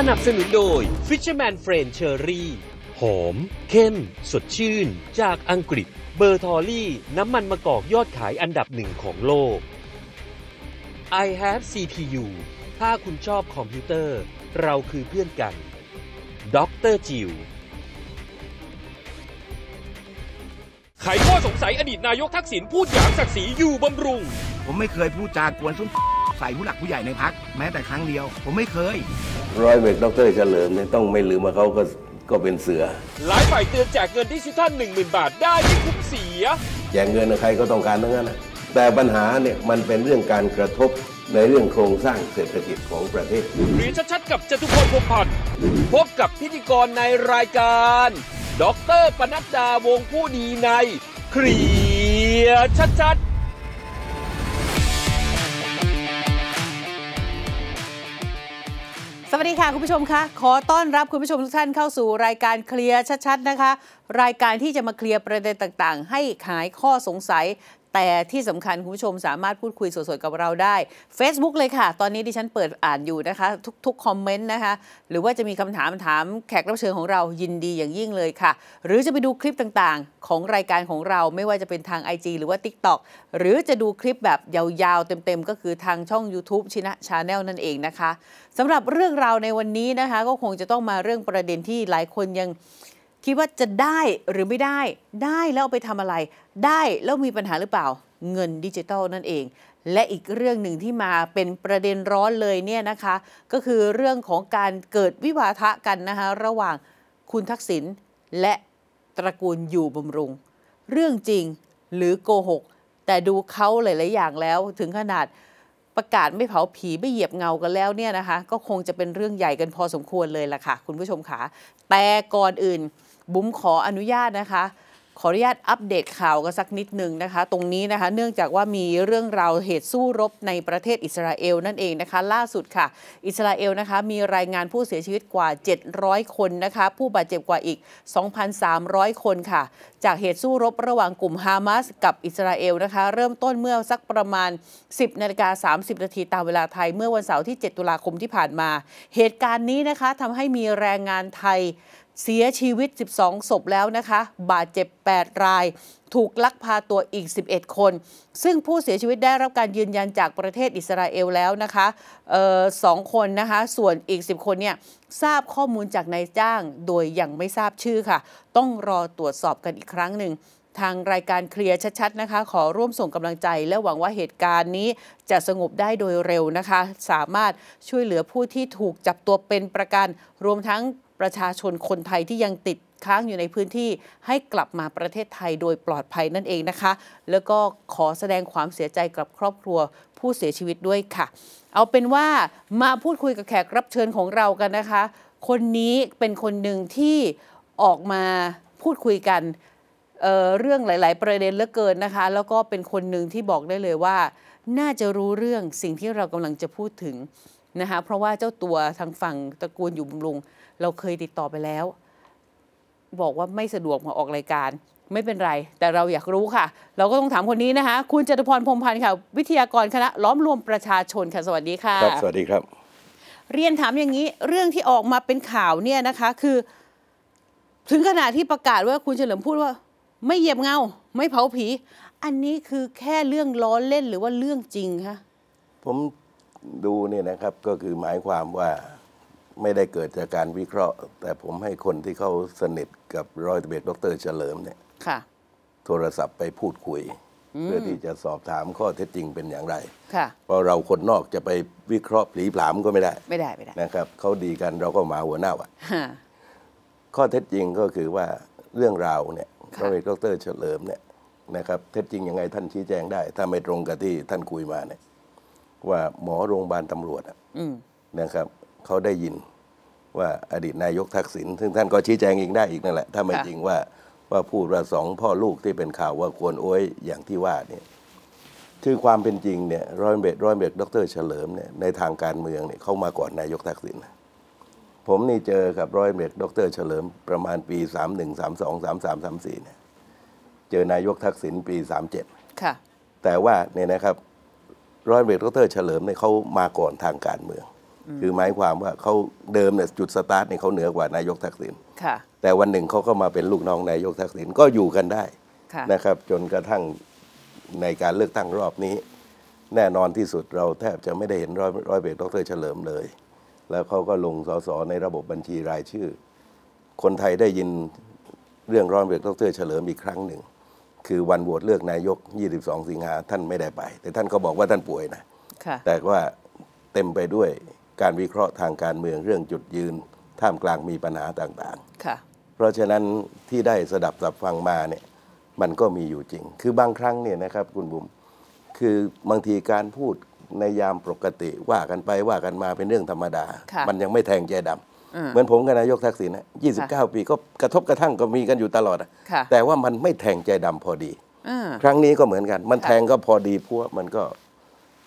นับสนุนโดย Fisherman Friend Cherry หอม เข้ม สดชื่นจากอังกฤษเบอร์ทอรี่ น้ำมันมะกอกยอดขายอันดับหนึ่งของโลก I have CPU ถ้าคุณชอบคอมพิวเตอร์เราคือเพื่อนกันด็อกเตอร์จิวไขข้อสงสัยอดีตนายกทักษิณพูดอย่างศักดิ์ศรีอยู่บำรุง ผมไม่เคยพูดจากวนสุนใส่ผู้หลักผู้ใหญ่ในพัก แม้แต่ครั้งเดียว ผมไม่เคย ร้อยเอกดรเฉลิมเนี่ยต้องไม่ลืมว่าเขาก็ก็เป็นเสือ หลายฝ่ายเตือนแจกเงินดิจิทัล1 0,000 บาทได้ที่คุ้มเสีย แจกเงินใครก็ต้องการทั้งนั้นนะแต่ปัญหาเนี่ยมันเป็นเรื่องการกระทบในเรื่องโครงสร้างเศรษฐกิจของประเทศหรือชัดๆกับจตุพลพงพันธ์พบกับพิธีกรในรายการ ดรปนัดดาวงผู้ดีในเคลียร์ชัดๆสวัสดีค่ะ คุณผู้ชมคะขอต้อนรับคุณผู้ชมทุกท่านเข้าสู่รายการเคลียร์ชัด ๆ นะคะ รายการที่จะมาเคลียร์ประเด็นต่างๆ ให้ขายข้อสงสัยแต่ที่สำคัญคุณผู้ชมสามารถพูดคุยสดๆกับเราได้ Facebook เลยค่ะ ตอนนี้ดิฉันเปิดอ่านอยู่นะคะ ทุกๆคอมเมนต์นะคะ หรือว่าจะมีคำถามถามแขกรับเชิญของเรายินดีอย่างยิ่งเลยค่ะ หรือจะไปดูคลิปต่างๆ ของรายการของเราไม่ว่าจะเป็นทาง IG หรือว่า t i k t o กหรือจะดูคลิปแบบยาวๆ เต็มๆ ก็คือทางช่อง YouTube ชินะชาแนลนั่นเองนะคะสำหรับเรื่องราวในวันนี้นะคะก็คงจะต้องมาเรื่องประเด็นที่หลายคนยัง คิดว่าจะได้หรือไม่ได้ได้แล้วไปทำอะไรได้แล้วมีปัญหาหรือเปล่า เงินดิจิทัลนั่นเอง และอีกเรื่องหนึ่งที่มาเป็นประเด็นร้อนเลยเนี่ยนะคะ ก็คือเรื่องของการเกิดวิวาทะกันนะคะระหว่างคุณทักษิณและตระกูลอยู่บำรุง เรื่องจริงหรือโกหก แต่ดูเขาหลาย ๆ อย่างแล้ว ถึงขนาดประกาศไม่เผาผีไม่เหยียบเงากันแล้วเนี่ยนะคะ ก็คงจะเป็นเรื่องใหญ่กันพอสมควรเลยล่ะค่ะ คุณผู้ชมขาแต่ก่อนอื่น บุ้มขออนุญาตนะคะขออนุญาตอัปเดตข่าวกันสักนิดนึงนะคะ ตรงนี้นะคะ เนื่องจากว่ามีเรื่องราวเหตุสู้รบในประเทศอิสราเอลนั่นเองนะคะ ล่าสุดค่ะ อิสราเอลนะคะ มีรายงานผู้เสียชีวิตกว่า 700 คนนะคะ ผู้บาดเจ็บกว่าอีก 2,300 คนค่ะ จากเหตุสู้รบระหว่างกลุ่มฮามาสกับอิสราเอลนะคะ เริ่มต้นเมื่อสักประมาณ 10นาฬิกา30นาทีตามเวลาไทย เมื่อวันเสาร์ที่ 7 ตุลาคมที่ผ่านมา เหตุการณ์นี้นะคะทำให้มีแรงงานไทยเสียชีวิต 12 ศพแล้วนะคะ บาดเจ็บ 8 ราย ถูกลักพาตัวอีก 11 คน ซึ่งผู้เสียชีวิตได้รับการยืนยันจากประเทศอิสราเอลแล้วนะคะสองคนนะคะส่วนอีก 10 คนเนี่ย ทราบข้อมูลจากนายจ้างโดยยังไม่ทราบชื่อค่ะ ต้องรอตรวจสอบกันอีกครั้งหนึ่ง ทางรายการเคลียร์ชัดๆนะคะ ขอร่วมส่งกำลังใจและหวังว่าเหตุการณ์นี้จะสงบได้โดยเร็วนะคะ สามารถช่วยเหลือผู้ที่ถูกจับตัวเป็นประกัน รวมทั้งประชาชนคนไทยที่ยังติดค้างอยู่ในพื้นที่ให้กลับมาประเทศไทยโดยปลอดภัยนั่นเองนะคะแล้วก็ขอแสดงความเสียใจกับครอบครัวผู้เสียชีวิตด้วยค่ะ เอาเป็นว่ามาพูดคุยกับแขกรับเชิญของเรากันนะคะ คนนี้เป็นคนหนึ่งที่ออกมาพูดคุยกันเเรื่องหลาย ๆ ประเด็นเหลือเกินนะคะ แล้วก็เป็นคนหนึ่งที่บอกได้เลยว่า น่าจะรู้เรื่องสิ่งที่เรากำลังจะพูดถึงนะคะเพราะว่าเจ้าตัวทางฝั่งตระกูลอยู่บำรุงเราเคยติดต่อไปแล้ว บอกว่าไม่สะดวกมาออกรายการ ไม่เป็นไร แต่เราอยากรู้ค่ะ เราก็ต้องถามคนนี้นะคะ คุณจตุพรพรมพันธ์ค่ะ วิทยากรคณะล้อมรวมประชาชนค่ะ สวัสดีค่ะครับ สวัสดีครับ เรียนถามอย่างนี้เรื่องที่ออกมาเป็นข่าวเนี่ยนะคะ คือ ถึงขนาดที่ประกาศว่าคุณเฉลิมพูดว่า ไม่เหยียบเงาไม่เผาผี อันนี้คือแค่เรื่องล้อเล่นหรือว่าเรื่องจริงคะผมดูเนี่ยนะครับก็คือหมายความว่าไม่ได้เกิดจากการวิเคราะห์ แต่ผมให้คนที่เขาสนิทกับร้อยตำรวจดรเฉลิมเนี่ยโทรศัพท์ไปพูดคุย เพื่อที่จะสอบถามข้อเท็จจริงเป็นอย่างไรเพราะเราคนนอกจะไปวิเคราะห์ผลีผลาม ก็ไม่ได้ไม่ได้ ไม่ได้นะครับเขาดีกันเราก็มาหัวหน้าว่ะ ข้อเท็จจริงก็คือว่าเรื่องราวเนี่ยร้อยตำรวจดรเฉลิมเนี่ยนะครับ เท็จจริงยังไงท่านชี้แจงได้ ถ้าไม่ตรงกับที่ท่านคุยมาเนี่ยว่าหมอโรงพยาบาลตำรวจนะครับ เขาได้ยินว่าอดีตนายกทักษิณซึ่งท่านก็ชี้แจงเองได้อีกนั่นแหละถ้าไม่จริงว่า ว่าพูดว่าสองพ่อลูกที่เป็นข่าวว่าควรโอ้ยอย่างที่ว่าเนี่ยคือความเป็นจริงเนี่ยร้อยเบรดร้อยเบรดดรเฉลิมเนี่ยในทางการเมืองเนี่ย เข้ามาก่อนนายกทักษิณผมนี่เจอกับร้อยเบรดดรเฉลิม ประมาณปีสามหนึ่งสามสองสามสามสามสี่เนี่ย เจอนายกทักษิณปีสามเจ็ดแต่ว่าเนี่ยนะครับร้อยเวทดรเฉลิมเนี่ยเขามาก่อนทางการเมืองคือหมายความว่าเขาเดิมเนี่ยจุดสตาร์ทเนี่ยเขาเหนือกว่านายกทักษิณแต่วันหนึ่งเขาก็มาเป็นลูกน้องนายกทักษิณก็อยู่กันได้นะครับจนกระทั่งในการเลือกตั้งรอบนี้ แน่นอนที่สุดเราแทบจะไม่ได้เห็นร้อยร้อยเวทดรเฉลิมเลย แล้วเขาก็ลงสสในระบบบัญชีรายชื่อ คนไทยได้ยินเรื่องร้อยเวทดรเฉลิมอีกครั้งหนึ่งคือวันโหวตเลือกนายก 22 สิงหาท่านไม่ได้ไป แต่ท่านก็บอกว่าท่านป่วยนะแต่ว่าเต็มไปด้วยการวิเคราะห์ทางการเมืองเรื่องจุดยืนท่ามกลางมีปัญหาต่างๆเพราะฉะนั้นที่ได้สดับสับฟังมาเนี่ยมันก็มีอยู่จริง คือบางครั้งเนี่ยนะครับคุณบุ๋มคือบางทีการพูดในยามปกติว่ากันไปว่ากันมาเป็นเรื่องธรรมดา มันยังไม่แทงใจดำเหมือนผมกับนายกทักษิณนะ29 ปีก็กระทบกระทั่งก็มีกันอยู่ตลอดแต่ว่ามันไม่แทงใจดำพอดีครั้งนี้ก็เหมือนกัน มันแทงก็พอดีพวกมันก็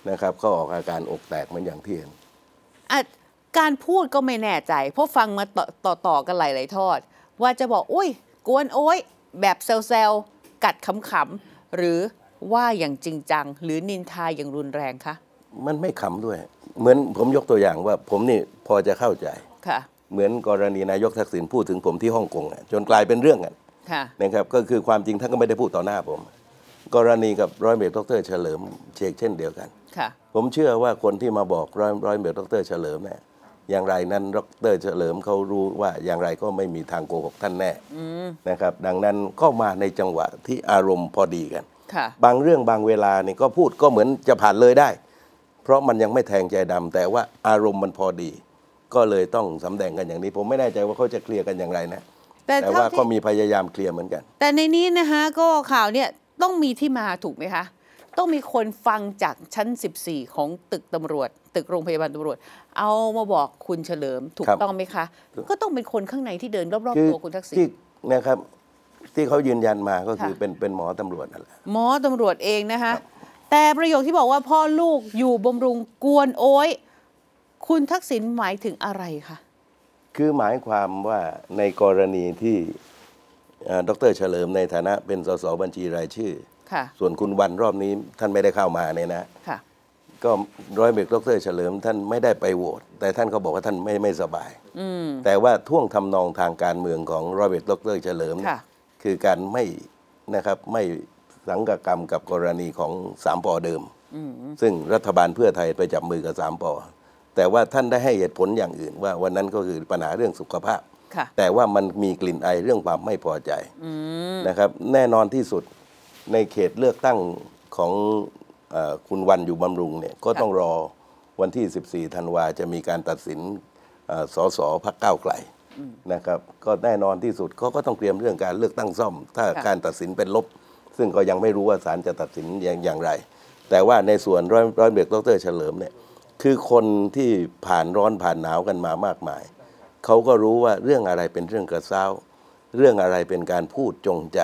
นะครับก็ออกอาการอกแตกเหมือนอย่างที่เห็นการพูดก็ไม่แน่ใจเพราะฟังมาต่อต่อกันหลายๆทอด ว่าจะบอกอุ้ย กวนโอ้ย แบบเซลๆกัดขำๆ หรือว่าอย่างจริงจัง หรือนินทาอย่างรุนแรงคะมันไม่ขำด้วย เหมือนผมยกตัวอย่างว่า ผมนี่พอจะเข้าใจเหมือนกรณีนายกทักษิณพูดถึงผมที่ฮ่องกงจนกลายเป็นเรื่องกันนะครับก็คือความจริงท่านก็ไม่ได้พูดต่อหน้าผมกรณีกับร้อยเมตรดรเฉลิมเชกเช่นเดียวกัน ผมเชื่อว่าคนที่มาบอกร้อยร้อยเมตรดรเฉลิมเนี่ยอย่างไรนั้นดรเฉลิมเขารู้ว่าอย่างไรก็ไม่มีทางโกหกท่านแน่นะครับดังนั้นก็มาในจังหวะที่อารมณ์พอดีกันบางเรื่องบางเวลานี่ก็พูดก็เหมือนจะผ่านเลยได้ เพราะมันยังไม่แทงใจดำ แต่ว่าอารมณ์มันพอดีก็เลยต้องสำแดงกันอย่างนี้ผมไม่แน่ใจว่าเขาจะเคลียร์กันอย่างไรนะ แต่แต่ว่าก็มีพยายามเคลียร์เหมือนกัน แต่ในนี้นะคะก็ข่าวเนี่ยต้องมีที่มาถูกไหมคะ ต้องมีคนฟังจากชั้น 14 ของตึกตำรวจ ตึกโรงพยาบาลตำรวจ เอามาบอกคุณเฉลิม ถูกต้องไหมคะ ก็ต้องเป็นคนข้างในที่เดินรอบๆตัวคุณทักษิณนะครับ ที่เขายืนยันมาก็คือคเป็นเป็นหมอตำรวจนั่นแหละหมอตำรวจเองนะคะแต่ประโยคที่บอกว่าพ่อลูกอยู่บำรุงกวนโอ้ยคุณทักษิณหมายถึงอะไรคะ คือหมายความว่าในกรณีที่ดร เฉลิมในฐานะเป็นสสบัญชีรายชื่อ ส่วนคุณวันรอบนี้ท่านไม่ได้เข้ามาเนี่ยนะก็ร้อยเบกดร เฉลิม ท่านไม่ได้ไปโหวตแต่ท่านเขาบอกว่าท่านไม่ไม่สบายแต่ว่าท่วงทำนองทางการเมืองของร้อยเบกดร เฉลิม คือการไม่นะครับไม่สังกกรรมกับกรณีของสามปอเดิมซึ่งรัฐบาลเพื่อไทยไปจับมือกับสามปอแต่ว่าท่านได้ให้เหตุผลอย่างอื่น ว่าวันนั้นก็คือปัญหาเรื่องสุขภาพ แต่ว่ามันมีกลิ่นไอเรื่องความไม่พอใจนะครับแน่นอนที่สุดในเขตเลือกตั้งของอคุณวันอยู่บำรุงเนี่ยก็ต้องรอวันที่ 14ธันวาจะมีการตัดสินสอสอพักเก้าไกลนะครับก็แน่นอนที่สุดเขาก็ต้องเตรียมเรื่องการเลือกตั้งซ่อม ถ้าการตัดสินเป็นลบ ซึ่งก็ยังไม่รู้ว่าศาลจะตัดสินอย่างไร แต่ว่าในส่วนร้อยร้อยเบกดรเฉลิมเนี่ยคือคนที่ผ่านร้อนผ่านหนาวกันมามากมาย เขาก็รู้ว่าเรื่องอะไรเป็นเรื่องกระซ้า เรื่องอะไรเป็นการพูดจงใจ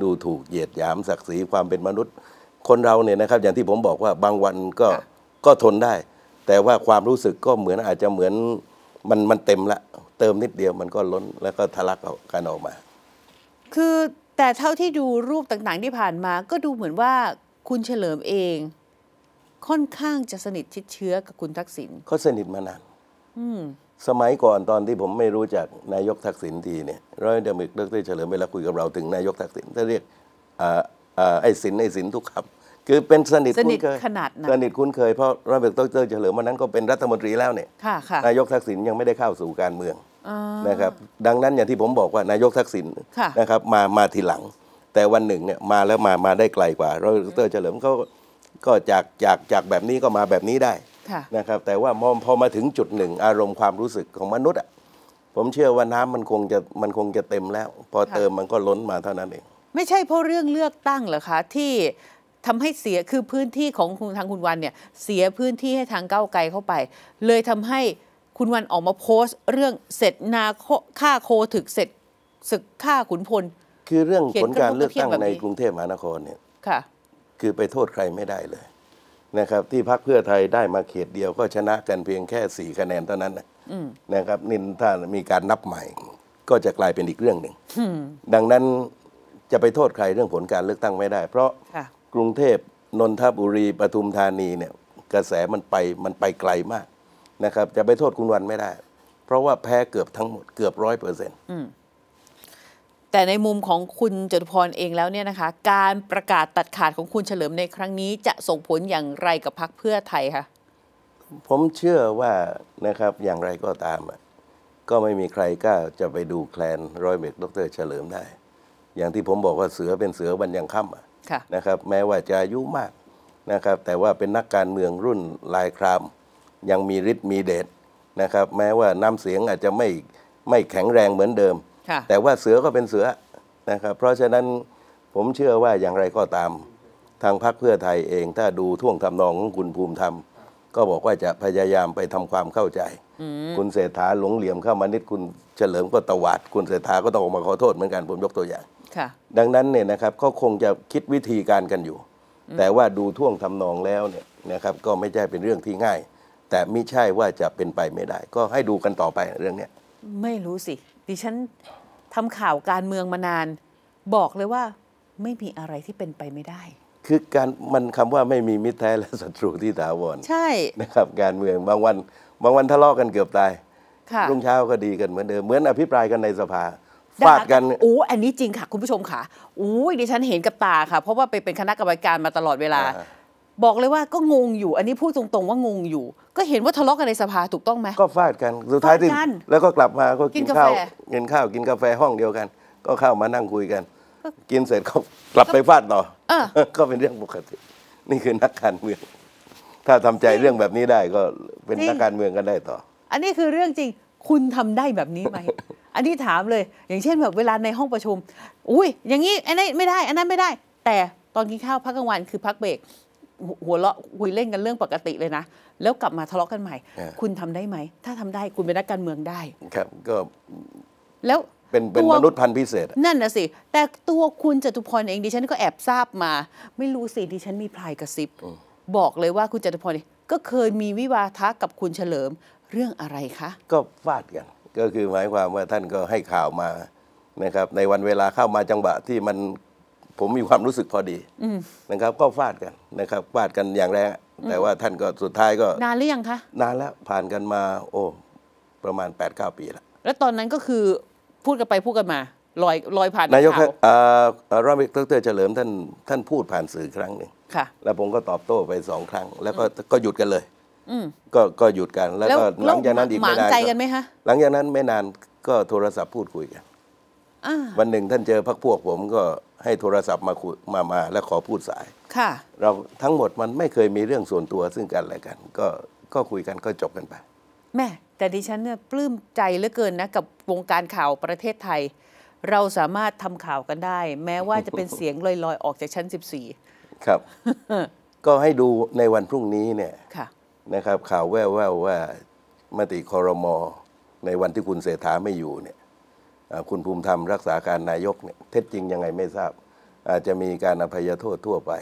ดูถูกเหยียดหยามศักดิ์ศรีความเป็นมนุษย์คนเราเนี่ยนะครับ อย่างที่ผมบอกว่าบางวันก็ก็ทนได้ แต่ว่าความรู้สึกก็เหมือนอาจจะเหมือนมันมันเต็มละ เติมนิดเดียวมันก็ล้นแล้วก็ทะลักออกกันออกมา คือแต่เท่าที่ดูรูปต่างๆที่ผ่านมาก็ดูเหมือนว่าคุณเฉลิมเองค่อนข้างจะสนิทชิดเชื้อกับคุณทักษิณเขาสนิทมานานสมัยก่อนตอนที่ผมไม่รู้จักนายกทักษิณทีเนี่ยร้อยเดมิกดรเฉลิมเวลาคุยกับเราถึงนายกทักษิณจะเรียกไอ้สินไอ้สินทุกครับ คือเป็นสนิทคุ้นเคยขนาดสนิทคุ้นเคยเพราะร้อยเดมอกเดรเฉลิมวันนั้นก็เป็นรัฐมนตรีแล้วเนี่ยนายกทักษิณยังไม่ได้เข้าสู่การเมืองนะครับ ดังนั้นอย่างที่ผมบอกว่านายกทักษิณนะครับมามาทีหลัง แต่วันหนึ่งเนี่ยมาแล้วมามาได้ไกลกว่าร้อยเอกดกเฉลิมเขาก็จากจากจากแบบนี้ก็มาแบบนี้ได้นะครับแต่ว่าพอมาถึงจุดหนึ่ง อารมณ์ความรู้สึกของมนุษย์อ่ะ ผมเชื่อว่าน้ำมันคงจะมันคงจะเต็มแล้ว พอเติมมันก็ล้นมาเท่านั้นเอง ไม่ใช่เพราะเรื่องเลือกตั้งเหรอคะที่ทำให้เสียคือพื้นที่ของคุณทางคุณวันเนี่ย เสียพื้นที่ให้ทางก้าวไกลเข้าไป เลยทำให้คุณวันออกมาโพสต์เรื่องเสร็จนาค่าโคถึกเสร็จศึกฆ่าขุนพล คือเรื่องผลการเลือกตั้งในกรุงเทพมหานครเนี่ยค่ะคือไปโทษใครไม่ได้เลย นะครับ ที่พักเพื่อไทยได้มาเขตเดียวก็ชนะกันเพียงแค่สี่คะแนนเท่านั้นนะครับ นินถ้ามีการนับใหม่ก็จะกลายเป็นอีกเรื่องหนึ่งดังนั้นจะไปโทษใครเรื่องผลการเลือกตั้งไม่ได้เพราะ กรุงเทพนนทบุรีปทุมธานีเนี่ย กระแสมันไปมันไปไกลมากนะครับ จะไปโทษคุณวันไม่ได้ เพราะว่าแพ้เกือบทั้งหมดเกือบร้อยเปอร์เซ็นต์แต่ในมุมของคุณจตุพรเองแล้วเนี่ยนะคะการประกาศตัดขาดของคุณเฉลิมในครั้งนี้จะส่งผลอย่างไรกับพรรคเพื่อไทยคะ ผมเชื่อว่านะครับอย่างไรก็ตามก็ไม่มีใครกล้าจะไปดูแคลนร้อยเบกดร เฉลิมได้ อย่างที่ผมบอกว่าเสือเป็นเสือวันยังค่ำนะครับแม้ว่าจะอายุมากนะครับแต่ว่าเป็นนักการเมืองรุ่นลายครามยังมีฤทธิ์มีเดชนะครับแม้ว่าน้ำเสียงอาจจะไม่ไม่แข็งแรงเหมือนเดิมแต่ว่าเสือก็เป็นเสือนะครับ เพราะฉะนั้นผมเชื่อว่าอย่างไรก็ตามทางพรรคเพื่อไทยเอง ถ้าดูท่วงทำนองของคุณภูมิธรรม ก็บอกว่าจะพยายามไปทำความเข้าใจ คุณเศรษฐาหลงเหลี่ยมเข้ามานิดคุณเฉลิมก็ตวาด คุณเศรษฐาก็ต้องออกมาขอโทษเหมือนกันผมยกตัวอย่างดังนั้นเนี่ยนะครับก็คงจะคิดวิธีการกันอยู่ แต่ว่าดูท่วงทำนองแล้วเนี่ยนะครับก็ไม่ใช่เป็นเรื่องที่ง่าย แต่ไม่ใช่ว่าจะเป็นไปไม่ได้ ก็ให้ดูกันต่อไปเรื่องเนี้ย ไม่รู้สิดิฉันทำข่าวการเมืองมานานบอกเลยว่าไม่มีอะไรที่เป็นไปไม่ได้ คือการมันคำว่าไม่มีมิตรแท้และศัตรูที่ถาวรใช่นะครับ การเมืองบางวัน บางวันทะเลาะกันเกือบตายรุ่งเช้าก็ดีกันเหมือนเดิมเหมือนอภิปรายกันในสภาฟาดกันโอ้อันนี้จริงค่ะ คุณผู้ชมค่ะโอ้ดิฉันเห็นกับตาค่ะ เพราะว่าไปเป็นคณะกรรมการมาตลอดเวลาบอกเลยว่าก็งงอยู่ อันนี้พูดตรงๆว่างงอยู่ ก็เห็นว่าทะเลาะกันในสภาถูกต้องไหม ก็ฟาดกัน สุดท้ายที่แล้วก็กลับมาก็กินข้าวกินาแฟินข้าวกินกาแฟห้องเดียวกัน ก็เข้ามานั่งคุยกัน กินเสร็จก็กลับไปฟาดต่ออก็เป็นเรื่องปกติ นี่คือนักการเมือง ถ้าทำใจเรื่องแบบนี้ได้ก็เป็นนักการเมืองกันได้ต่อ อันนี้คือเรื่องจริง คุณทำได้แบบนี้ไหม อันนี้ถามเลย อย่างเช่นแบบเวลาในห้องประชุม อุ้ยอย่างนี้อันนี้ไม่ได้ อันนั้นไม่ได้ แต่ตอนกินข้าวพักกลางวันคือพักเบรกหัวเราะคุยเล่นกันเรื่องปกติเลยนะ แล้วกลับมาทะเลาะกันใหม่ คุณทำได้ไหม ถ้าทำได้คุณเป็นนักการเมืองได้ ครับก็ แล้วเป็นเป็นมนุษย์พันธุ์พิเศษ นั่นนะสิ แต่ตัวคุณจตุพรเองดิฉันก็แอบทราบมา ไม่รู้สิดิฉันมีพลายกระซิบ บอกเลยว่าคุณจตุพรก็เคยมีวิวาทะกับคุณเฉลิมเรื่องอะไรคะ ก็ฟาดกันก็คือหมายความว่าท่านก็ให้ข่าวมา นะครับ ในวันเวลาเข้ามาจังหวะที่มันผมมีความรู้สึกพอดีนะครับก็ฟาดกัน นะครับฟาดกันอย่างแรงแต่ว่าท่านก็สุดท้ายก็นานหรือยังคะ นานแล้วผ่านกันมาโอ้ประมาณ8ปดเปีแล้วแล้วตอนนั้นก็คือพูดกันไปพูดกันมาลอยลอยผ่านนายกรัฐมนตรีเฉลิมท่านท่านพูดผ่านสื่อครั้งหนึ่งค่ะ แล้วผมก็ตอบโต้ไปสองครั้ง แล้วก็ก็หยุดกันเลยก็ก็หยุดกันแล้วก็หลังจากนั้นอีกไม่นานหลังจากนั้นไม่นานก็โทรศัพท์พูดคุยกันวันหนึ่งท่านเจอพักพวกผมก็ให้โทรศัพท์มามา มา และขอพูดสายเราทั้งหมดมันไม่เคยมีเรื่องส่วนตัวซึ่งกันและกันก็ก็คุยกันก็จบกันไป แม่ แต่ดิฉันเนี่ย ปลื้มใจเหลือเกินนะ กับวงการข่าวประเทศไทย เราสามารถทำข่าวกันได้ แม้ว่าจะเป็นเสียงลอย ๆ ออกจากชั้น 14 ครับ ก็ให้ดูในวันพรุ่งนี้เนี่ยนะครับข่าวแว่วๆว่ามติคอรมอในวันที่คุณเสถาไม่อยู่เนี่ยคุณภูมิธรรมรักษาการนายกเนี่ยเท็จจริงยังไงไม่ทราบ อาจจะมีการอภัยโทษทั่วไป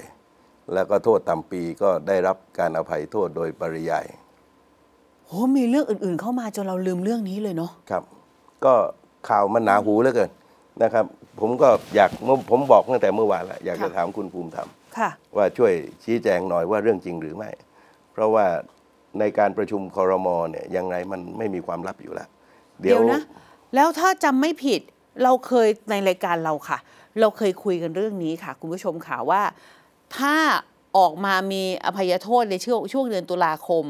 แล้วก็โทษต่ำปีก็ได้รับการอภัยโทษโดยปริยายโหมีเรื่องอื่นๆเข้ามาจนเราลืมเรื่องนี้เลยเนาะครับ ก็ข่าวมันหนาหูเหลือเกินนะครับ ผมก็อยากผมบอกตั้งแต่เมื่อวานแล้วอยากจะถามคุณภูมิธรรมว่าช่วยชี้แจงหน่อยว่าเรื่องจริงหรือไม่เพราะว่าในการประชุมคอรมอเนี่ยยังไงมันไม่มีความลับอยู่แล้วเดี๋ยวนะแล้วถ้าจำไม่ผิดเราเคยในรายการเราค่ะ เราเคยคุยกันเรื่องนี้ค่ะคุณผู้ชมค่ะ ว่า ถ้าออกมามีอภัยโทษในช่วงช่วงเดือนตุลาคม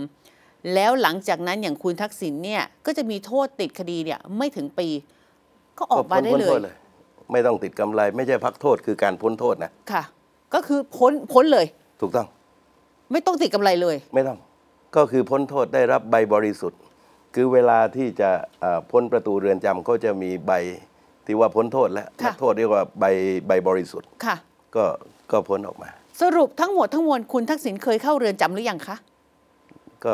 แล้วหลังจากนั้นอย่างคุณทักษิณเนี่ย ก็จะมีโทษติดคดีเนี่ย ไม่ถึงปีก็ออกมาได้เลย ไม่ต้องติดกำไรไม่ใช่พักโทษคือการพ้นโทษนะค่ะ ก็คือพ้น พ้นเลย ถูกต้อง ไม่ต้องติดกำไรเลย ไม่ต้องก็คือพ้นโทษได้รับใบบริสุทธิ์คือเวลาที่จะพ้นประตูเรือนจำเขาจะมีใบ ที่ว่าพ้นโทษแล้วโทษเรียกว่าใบใบบริสุทธิ์ก็ก็พ้นออกมา สรุปทั้งหมดทั้งมวลคุณทักษิณเคยเข้าเรือนจำหรือยังคะ ก็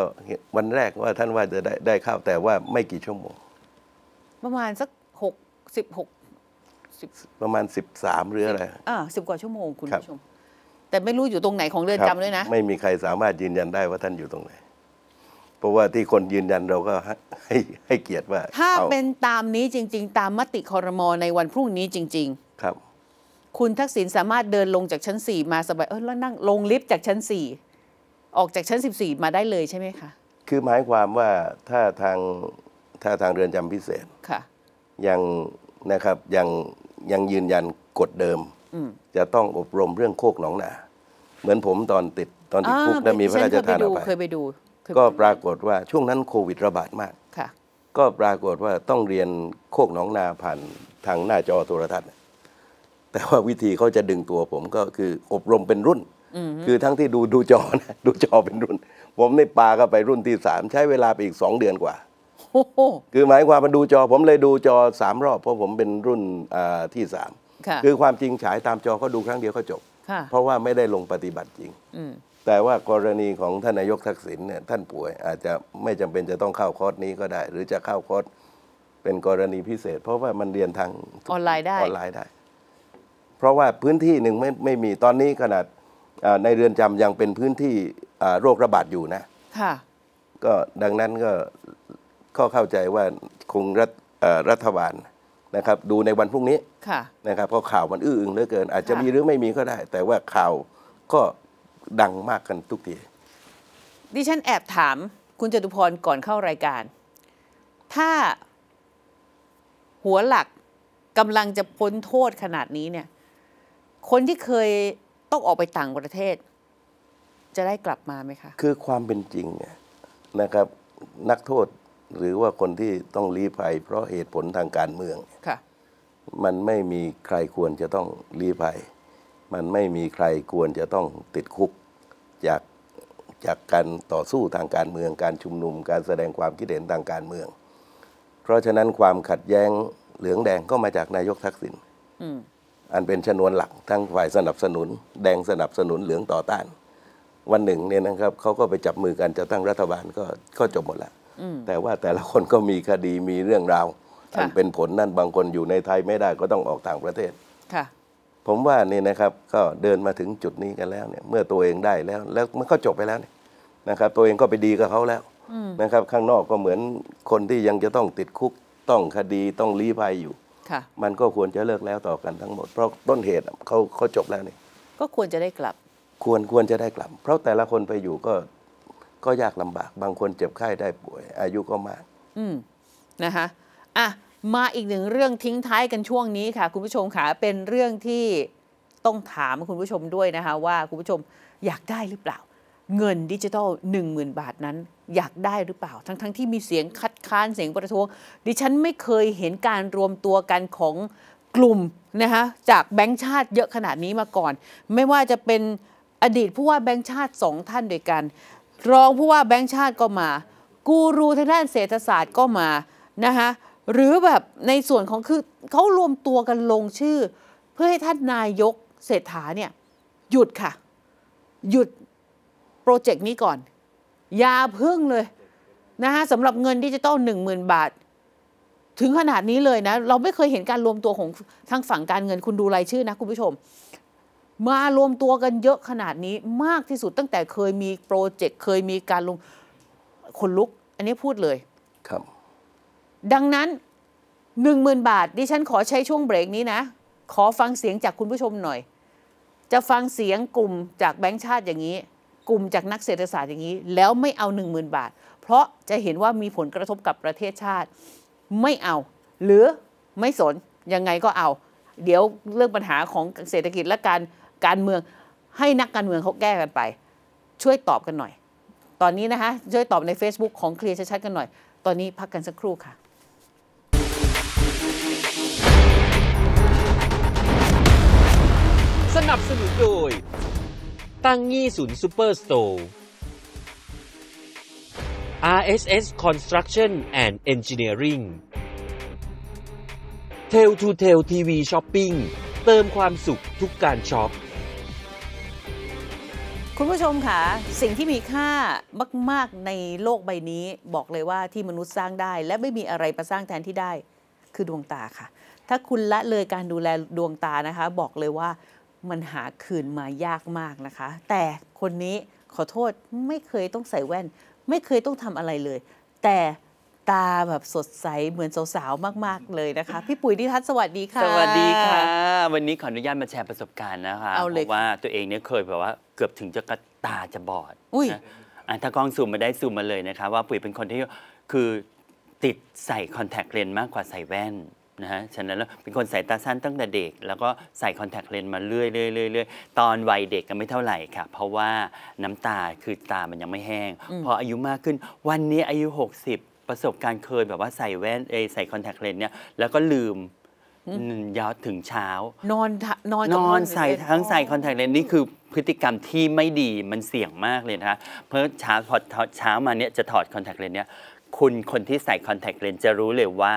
วันแรกว่าท่านว่าจะได้ได้เข้าแต่ว่าไม่กี่ชั่วโมง ประมาณสักหกสิบหกประมาณสิบสามหรืออะไรอ่าสิบกว่าชั่วโมงคุณผู้ชมแต่ไม่รู้อยู่ตรงไหนของเรือนจำด้วยนะไม่มีใครสามารถยืนยันได้ว่าท่านอยู่ตรงไหนราะว่าที่คนยืนยันเราก็ให้ให้เกียรติว่า ถ้าเป็นตามนี้จริง ๆ ตามมติคอรมอในวันพรุ่งนี้จริง ๆ ครับ คุณทักษิณสามารถเดินลงจากชั้นสี่มาสบายเออแล้วนั่งลงลิฟต์จากชั้นสี่ออกจากชั้นสิบสี่มาได้เลยใช่ไหมคะ คือหมายความว่าถ้าทางถ้าทางเรือนจำพิเศษค่ะยังนะครับยังยังยืนยันกฎเดิม จะต้องอบรมเรื่องโคกหนองนาเหมือนผมตอนติดตอนติดคุกนะมีพระราชทานอภัยเคยไปดูก็ปรากฏว่าช่วงนั้นโควิดระบาดมาก ก็ปรากฏว่าต้องเรียนโคกหนองนาผ่านทางหน้าจอโทรทัศน์ แต่ว่าวิธีเขาจะดึงตัวผมก็คืออบรมเป็นรุ่นคือทั้งที่ดู ดูจอนะ ดูจอเป็นรุ่น ผมในปาก็ไปรุ่นที่สามใช้เวลาไปอีกสองเดือนกว่าคือหมายความมาดูจอผมเลยดูจอสามรอบเพราะผมเป็นรุ่นที่สามคือความจริงฉายตามจอเขาดูครั้งเดียวเขาจบเพราะว่าไม่ได้ลงปฏิบัติจริงแต่ว่ากรณีของท่านนายกทักษิณเนี่ยท่านป่วย อาจจะไม่จำเป็นจะต้องเข้าคอร์สนี้ก็ได้ หรือจะเข้าคอร์สเป็นกรณีพิเศษ เพราะว่ามันเรียนทางออนไลน์ได้ออนไลน์ได้เพราะว่าพื้นที่หนึ่งไม่ไม่มีตอนนี้ขนาดในเรือนจำยังเป็นพื้นที่โรคระบาดอยู่นะ ค่ะก็ดังนั้นก็้็เข้าใจว่าคงรัฐรัฐบาลนะครับ ดูในวันพรุ่งนี้นะครับเพราะข่าวมันอื้ออึงเหลือเกินอาจจะมีหรือไม่มีก็ได้ แต่ว่าข่าวก็ดังมากกัน ทุกทีดิฉันแอบถาม คุณจตุพร ก่อนเข้ารายการ ถ้าหัวหลักกำลังจะพ้นโทษขนาดนี้เนี่ยคนที่เคยต้องออกไปต่างประเทศ จะได้กลับมาไหมคะ คือความเป็นจริงนะครับนักโทษหรือว่าคนที่ต้องรีภัย เพราะเหตุผลทางการเมือง มันไม่มีใครควรจะต้องรีภัยมันไม่มีใครควรจะต้องติดคุกจากจากการต่อสู้ทางการเมืองการชุมนุมการแสดงความคิดเห็นทางการเมือง เพราะฉะนั้นความขัดแย้งเหลืองแดงก็มาจากนายกทักษิณอันเป็นชนวนหลักทั้งฝ่ายสนับสนุน แดงสนับสนุนเหลืองต่อต้าน วันหนึ่งเนี่ยนะครับ เขาก็ไปจับมือกันจะตั้งรัฐบาลก็ก็จบหมดละแต่ว่าแต่ละคนก็มีคดีมีเรื่องราวอันเป็นผลนั่นบางคนอยู่ในไทยไม่ได้ก็ต้องออกต่างประเทศค่ะผมว่า นี่นะครับ ก็เดินมาถึงจุดนี้กันแล้วเนี่ย เมื่อตัวเองได้แล้วแล้วมันก็จบไปแล้วเนี่ยนะครับตัวเองก็ไปดีกับเขาแล้ว นะครับ ข้างนอกก็เหมือนคนที่ยังจะต้องติดคุกต้องคดีต้องรีภัยอยู่มันก็ควรจะเลิกแล้วต่อกันทั้งหมดเพราะต้นเหตุเขาเขาจบแล้วนี่ก็ควรจะได้กลับ ควรควรจะได้กลับ เพราะแต่ละคนไปอยู่ก็ก็ยากลำบาก บางคนเจ็บไข้ได้ป่วยอายุก็มากอืมนะคะอ่ะมาอีกหนึ่งเรื่องทิ้งท้ายกันช่วงนี้ค่ะ คุณผู้ชมค่ะเป็นเรื่องที่ต้องถามคุณผู้ชมด้วยนะคะ ว่าคุณผู้ชมอยากได้หรือเปล่า เงินดิจิทัล 10,000 บาทนั้น อยากได้หรือเปล่า ทั้งๆทที่มีเสียงคัดค้านเสียงประท้วงดิฉันไม่เคยเห็นการรวมตัวกันของกลุ่มนะคะจากแบงค์ชาติเยอะขนาดนี้มาก่อน ไม่ว่าจะเป็นอดีตผู้ว่าแบงค์ชาติสองท่านด้วยกัน รองผู้ว่าแบงค์ชาติก็มา กูรูทางด้านเศรษฐศาสตร์ก็มานะคะหรือแบบในส่วนของคือเขารวมตัวกันลงชื่อ เพื่อให้ท่านนายกเศรษฐาเนี่ย หยุดค่ะ หยุดโปรเจกต์นี้ก่อนอย่าพึ่งเลย นะคะสำหรับเงินดิจิตอลหนึ่งหมื่นบาท ถึงขนาดนี้เลยนะ เราไม่เคยเห็นการรวมตัวของทางฝั่งการเงินคุณดูรายชื่อนะ คุณผู้ชม มารวมตัวกันเยอะขนาดนี้มากที่สุดตั้งแต่เคยมีโปรเจกต์เคยมีการลงคนลุก อันนี้พูดเลยครับดังนั้น 10,000 บาทดิฉันขอใช้ช่วงเบรกนี้นะ ขอฟังเสียงจากคุณผู้ชมหน่อย จะฟังเสียงกลุ่มจากแบงค์ชาติอย่างนี้ กลุ่มจากนักเศรษฐศาสตร์อย่างนี้ แล้วไม่เอา 10,000 บาท เพราะจะเห็นว่ามีผลกระทบกับประเทศชาติไม่เอา หรือไม่สน ยังไงก็เอา เดี๋ยวเรื่องปัญหาของเศรษฐกิจและการการเมืองให้นักการเมืองเขาแก้กันไป ช่วยตอบกันหน่อย ตอนนี้นะคะช่วยตอบใน Facebook ของเคลียร์ชัดๆกันหน่อยตอนนี้พักกันสักครู่ค่ะนับสนุนโดยตั้งยี่ศูนย์ซูเปอร์สโตร์ RSS Construction and Engineering เทลทูเทลทีวีช้อปปิ้ง เติมความสุขทุกการช็อป คุณผู้ชมค่ะ สิ่งที่มีค่ามาก ๆ ในโลกใบนี้บอกเลยว่าที่มนุษย์สร้างได้และไม่มีอะไรมาสร้างแทนที่ได้คือดวงตาค่ะ ถ้าคุณละเลยการดูแลดวงตานะคะบอกเลยว่ามันหาคืนมายากมากนะคะ แต่คนนี้ขอโทษไม่เคยต้องใส่แว่น ไม่เคยต้องทำอะไรเลย แต่ตาแบบสดใสเหมือนสาวๆมาก ๆเลยนะคะพี่ปุ๋ยดิทัศสวัสดีค่ะสวัสดีค่ะ วันนี้ขออนุญาตมาแชร์ประสบการณ์นะคะเพราะว่าตัวเองเนี่ยเคยแบบว่าเกือบถึงจะกระตาจะบอด อุ้ยถ้ากล้องซูมมาได้ซูมมาเลยนะคะ ว่าปุ๋ยเป็นคนที่คือติดใส่คอนแทคเลนส์มากกว่าใส่แว่นนะฮะฉะนั้นแล้วเป็นคนสายตาสั้นตั้งแต่เด็ก แล้วก็ใส่คอนแทคเลนส์มาเรื่อยๆเรื่อยๆตอนวัยเด็กก็ไม่เท่าไหร่ค่ะ เพราะว่าน้ำตาคือตามันยังไม่แห้งพออายุมากขึ้น วันนี้อายุ 60 ประสบการณ์เคยแบบว่าใส่แว่นเอใส่คอนแทคเลนส์เนี่ยแล้วก็ลืมยาวถึงเช้านอนนอนนอนใส่ทั้งใส่คอนแทคเลนส์นี่คือพฤติกรรมที่ไม่ดีมันเสี่ยงมากเลยนะคะเพราะเช้าพอเช้ามาเนี่ยจะถอดคอนแทคเลนส์เนี่ยคุณคนที่ใส่คอนแทคเลนส์จะรู้เลยว่า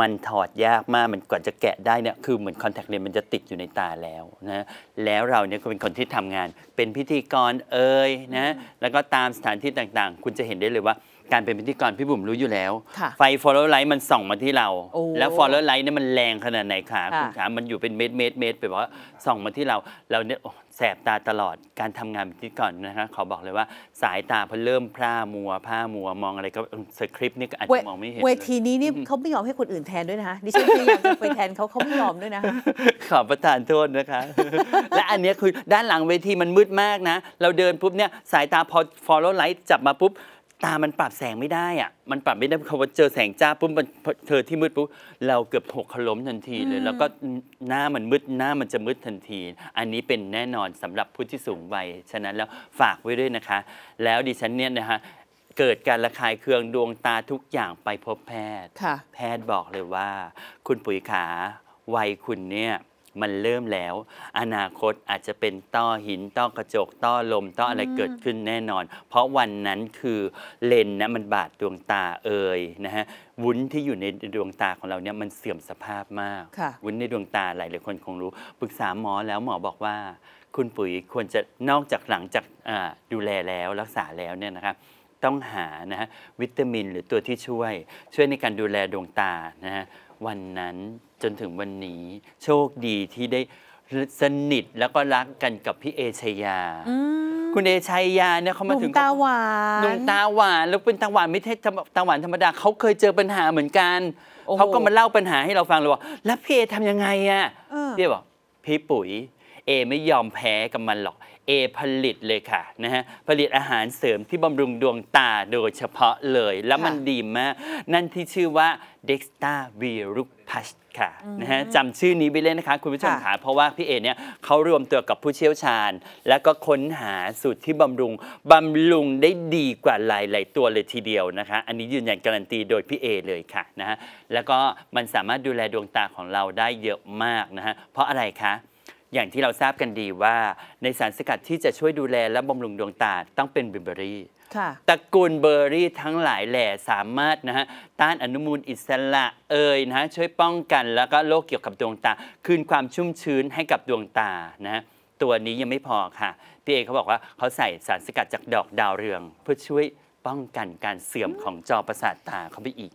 มันถอดยากมาก มันกว่าจะแกะได้เนี่ย คือเหมือนคอนแทคเลนส์มันจะติดอยู่ในตาแล้วนะ แล้วเราเนี่ยก็เป็นคนที่ทำงาน เป็นพิธีกรเอ่ยนะ แล้วก็ตามสถานที่ต่างๆ คุณจะเห็นได้เลยว่าการเป็นพิธีกรพี่บุ๋มรู้อยู่แล้ว ไฟ follow light มันส่องมาที่เรา แล้ว follow light เนี่ยมันแรงขนาดไหนคะ คุณขามันอยู่เป็นเม็ดเม็ดเม็ดไปบอกว่าส่องมาที่เรา เราเนี่ยแสบตาตลอด การทำงานพิธีกรนะคะ ขอบอกเลยว่าสายตาพอเริ่มพร่ามัวผ้ามัวมองอะไรก็สคริปต์นี่ก็อาจจะมองไม่เห็น เวทีนี้นี่เขาไม่ยอมให้คนอื่นแทนด้วยนะดิฉันพยายามจะไปแทนเขาเขาไม่ยอมด้วยนะขอประทานโทษนะคะ และอันนี้คือ ด้านหลังเวทีมันมืดมากนะ เราเดินปุ๊บเนี่ยสายตาพอ follow light จับมาปุ๊บตามันปรับแสงไม่ได้อ่ะมันปรับไม่ได้คขว่าเจอแสงจ้าปุ๊บมันเธอที่มืดปุ๊บเราเกือบหกขล้มทันทีเลยแล้วก็หน้ามันมืดหน้ามันจะมืดทันทีอันนี้เป็นแน่นอนสำหรับผู้ที่สูงวัยฉะนั้นแล้วฝากไว้ด้วยนะคะ แล้วดิฉันเนี่ยนะคะเกิดการระคายเคืองดวงตาทุกอย่างไปพบแพทย์แพทย์บอกเลยว่า คุณปุ๋ยขาวัยคุณเนี่ยมันเริ่มแล้ว อนาคตอาจจะเป็นต้อหิน ต้อกระจก ต้อลม ต้ออะไรเกิดขึ้นแน่นอน เพราะวันนั้นคือเลนนะ มันบาดดวงตาเอ่ยนะฮะ วุ้นที่อยู่ในดวงตาของเราเนี่ยมันเสื่อมสภาพมาก วุ้นในดวงตาหลายหลายคนคงรู้ ปรึกษาหมอแล้วหมอบอกว่า คุณปุ๋ยควรจะนอกจากหลังจากดูแลแล้วรักษาแล้วเนี่ยนะครับ ต้องหานะฮะวิตามินหรือตัวที่ช่วย ช่วยในการดูแลดวงตานะฮะวันนั้นจนถึงวันนี้โชคดีที่ได้สนิทแล้วก็รักกันกับพี่เอชยา คุณเอชยาเนี่ยเขามาถึงตาหวานนุ่มตาหวานแล้วเป็นตาหวานไม่ใช่ตาหวานธรรมดาเขาเคยเจอปัญหาเหมือนกันเขาก็มาเล่าปัญหาให้เราฟังเลยว่าแล้วพี่เอทำยังไงอ่ะพี่บอกพี่ปุ๋ย เอไม่ยอมแพ้กับมันหรอกเอผลิตเลยค่ะนะฮะผลิตอาหารเสริมที่บำรุงดวงตาโดยเฉพาะเลย แล้วมันดีมากนั่นที่ชื่อว่าเด็กสตาวีรุพัชค่ะนะฮะจำชื่อนี้ไปเลยนะคะคุณผู้ชมค่ะเพราะว่าพี่เอเนี่ยเขารวมตัวกับผู้เชี่ยวชาญแล้วก็ค้นหาสูตรที่บำรุงบำรุงได้ดีกว่าหลายๆตัวเลยทีเดียวนะคะ อันนี้ยืนยันการันตีโดยพี่เอเลยค่ะนะฮะแล้วก็มันสามารถดูแลดวงตาของเราได้เยอะมากนะฮะเพราะอะไรคะอย่างที่เราทราบกันดีว่าในสารสกัดที่จะช่วยดูแลและบำรุงดวงตาต้องเป็นบิเบอรี่ตระกูลเบอร์รี่ทั้งหลายแหล่สามารถนะฮะต้านอนุมูลอิสระเอ่ยนะช่วยป้องกันแล้วก็โรคเกี่ยวกับดวงตาคืนความชุ่มชื้นให้กับดวงตานะตัวนี้ยังไม่พอค่ะพี่เอเขาบอกว่าเขาใส่สารสกัดจากดอกดาวเรือง เพื่อช่วยป้องกันการเสื่อมของจอประสาทตาเขาไปอีก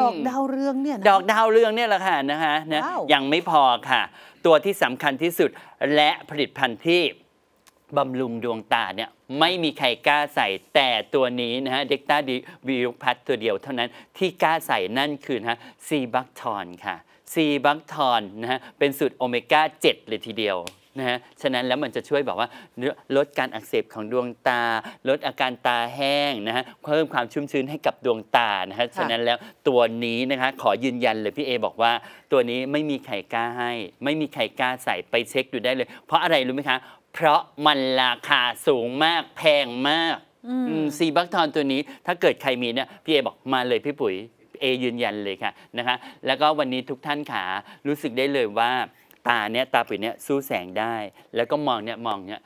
ดอกดาวเรืองเนี่ยดอกดาวเรืองเนี่ยแหละค่ะนะคะนะยังไม่พอค่ะ ตัวที่สำคัญที่สุดและผลิตภัณฑ์ที่บำรุงดวงตาเนี่ย ไม่มีใครกล้าใส่แต่ตัวนี้นะฮะเด็กตาดีวิลพัทตัวเดียวเท่านั้นที่กล้าใส่นั่นคือนะซีบัคทอนค่ะซีบัคทอนนะฮะ เป็นสูตรโอเมก้า 7 เลยทีเดียวนะฮะ ฉะนั้นแล้วมันจะช่วยบอกว่าลดการอักเสบของดวงตา ลดอาการตาแห้งนะฮะ เพิ่มความชุ่มชื้นให้กับดวงตานะฮะ ฉะนั้นแล้วตัวนี้นะคะ ขอยืนยันเลยพี่เอบอกว่า ตัวนี้ไม่มีใครกล้าให้ ไม่มีใครกล้าใส่ไปเช็คดูได้เลย เพราะอะไรรู้ไหมคะ เพราะมันราคาสูงมากแพงมากซีบักทอนตัวนี้ถ้าเกิดใครมีเนี่ยพี่เอบอกมาเลย พี่ปุ๋ยเอยืนยันเลยค่ะนะคะ แล้วก็วันนี้ทุกท่านขารู้สึกได้เลยว่าตาเนี้ยตาปิดเนี้ยสู้แสงได้ แล้วก็มองเนี้ยมองเนี้ย